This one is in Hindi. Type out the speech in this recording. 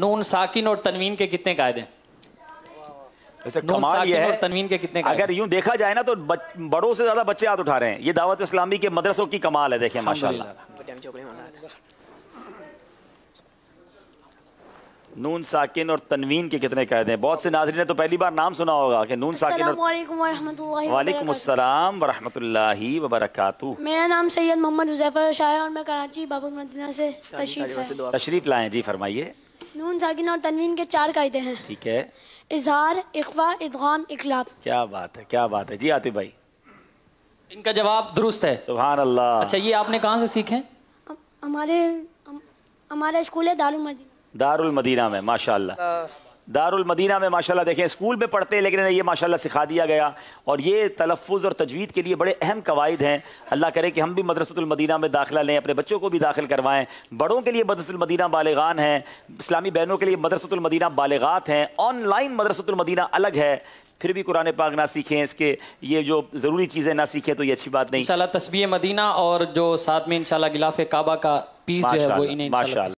नून साकिन और तनवीन के कितने कायदे कमाल ये है तनवीन के कितने अगर यूं देखा जाए ना तो बड़ों से ज्यादा बच्चे हाथ उठा रहे हैं ये दावत इस्लामी के मदरसों की कमाल है देखिए माशाल्लाह नून साकिन और तनवीन के कितने कायदे हैं बहुत से नाजरी ने तो पहली बार नाम सुना होगा कि नून साकिन और वालेकुम अस्सलाम वरहमतुल्लाहि वबरकातु मेरा नाम सैयद मोहम्मद हुजैफर शाह और मैं कराची बाबू मदीना से तशरीफ तो लाए जी फरमाइए नून जागिन और तनवीन के चार कायदे हैं ठीक है इजहार इकवा इदगाम इकलाब क्या बात है क्या बात है जी आतिफ भाई इनका जवाब दुरुस्त है सुबहान अल्लाह अच्छा ये आपने कहाँ से सीखे हमारे हमारा स्कूल है दारुल मदीना दारुल मदीना में माशाल्लाह दारुल मदीना में माशाल्लाह देखें स्कूल में पढ़ते हैं लेकिन ये माशाल्लाह सिखा दिया गया और ये तलफ़ और तजवीद के लिए बड़े अहम कवायद हैं अल्लाह करे कि हम भी मदरसतुलमदीना में दाखिला लें अपने बच्चों को भी दाखिल करवाएं बड़ों के लिए मदरसतुलमदीना बालगान हैं इस्लामी बहनों के लिए मदरसतुलमदीना बालगात हैं ऑनलाइन मदरसतुलमदीना अलग है फिर भी कुरान पाक ना सीखें इसके ये जो ज़रूरी चीज़ें ना सीखें तो ये अच्छी बात नहीं इन तस्वीर मदीना और जो साथ में इन गिलाफ काबा का पीस जो है वो इन्हें